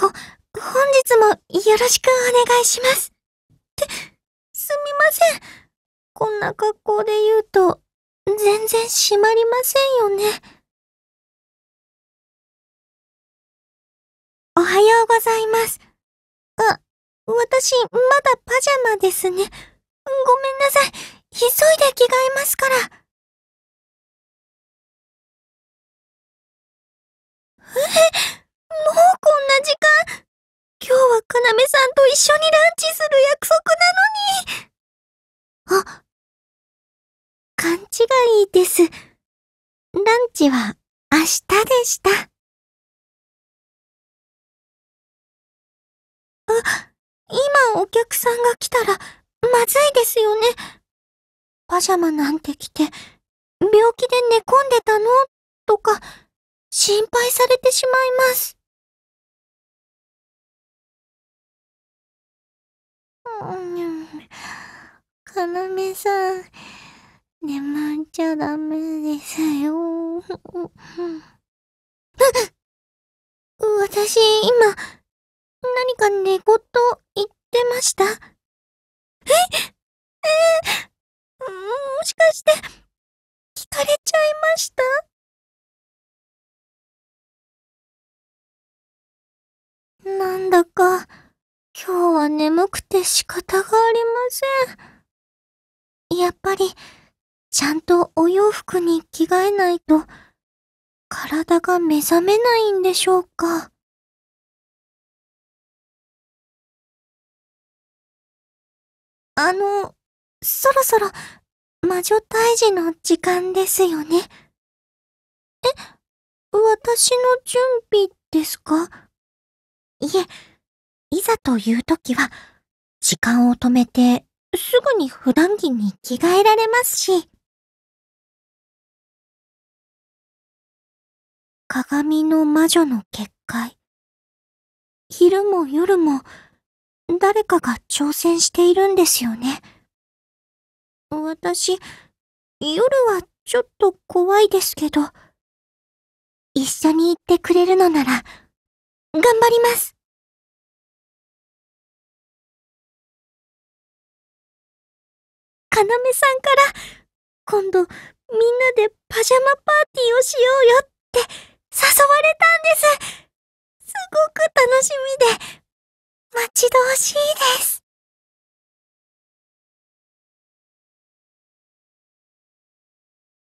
ほ、本日もよろしくお願いします。って、すみません。こんな格好で言うと、全然閉まりませんよね。おはようございます。あ、私、まだパジャマですね。ごめんなさい。急いで着替えますから。一緒にランチする約束なのに。あ、勘違いです。ランチは明日でした。あ、今お客さんが来たらまずいですよね。パジャマなんて着て、病気で寝込んでたのとか、心配されてしまいます。かなめさん、眠っちゃダメですよ。私、今、何か寝言言ってましたええー、もしかして、聞かれちゃいましたなんだか、今日は眠くて仕方がありません。やっぱり、ちゃんとお洋服に着替えないと、体が目覚めないんでしょうか。あの、そろそろ、魔女退治の時間ですよね。え、私の準備ですかいえ、いざという時は、時間を止めて、すぐに普段着に着替えられますし。鏡の魔女の結界。昼も夜も、誰かが挑戦しているんですよね。私、夜はちょっと怖いですけど、一緒に行ってくれるのなら、頑張ります。かなめさんから、今度、みんなでパジャマパーティーをしようよって誘われたんです。すごく楽しみで、待ち遠しいです。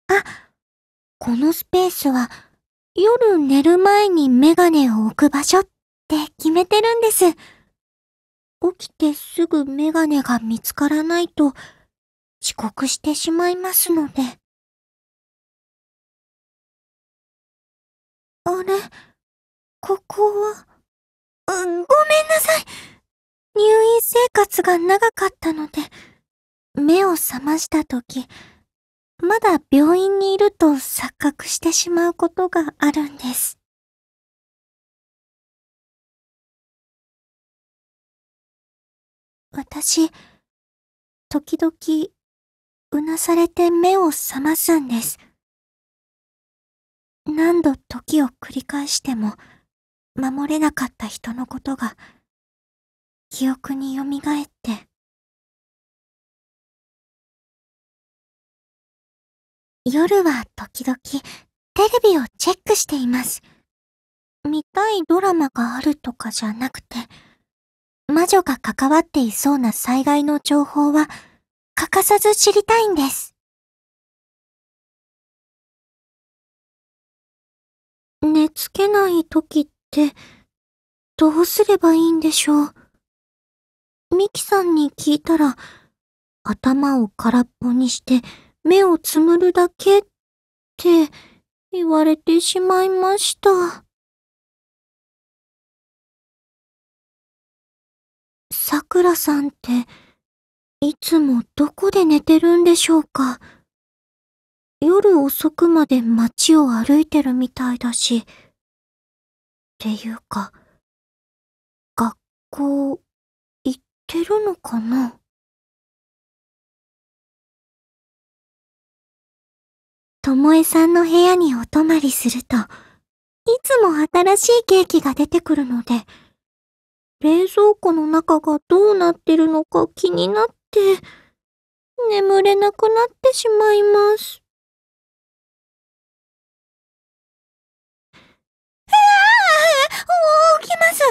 あ、このスペースは夜寝る前にメガネを置く場所って決めてるんです。起きてすぐメガネが見つからないと遅刻してしまいますので。あれ、ここは、ごめんなさい。入院生活が長かったので、目を覚ましたとき、まだ病院にいると錯覚してしまうことがあるんです。私、時々うなされて目を覚ますんです。何度時を繰り返しても、守れなかった人のことが、記憶によみがえって。夜は時々、テレビをチェックしています。見たいドラマがあるとかじゃなくて、魔女が関わっていそうな災害の情報は、欠かさず知りたいんです。寝つけない時って、どうすればいいんでしょう。ミキさんに聞いたら、頭を空っぽにして目をつむるだけって言われてしまいました。桜さんって、いつもどこで寝てるんでしょうか。夜遅くまで街を歩いてるみたいだし、っていうか、学校行ってるのかなともえさんの部屋にお泊まりすると、いつも新しいケーキが出てくるので、冷蔵庫の中がどうなってるのか気になってて、眠れなくなってしまいます。うわあ起きます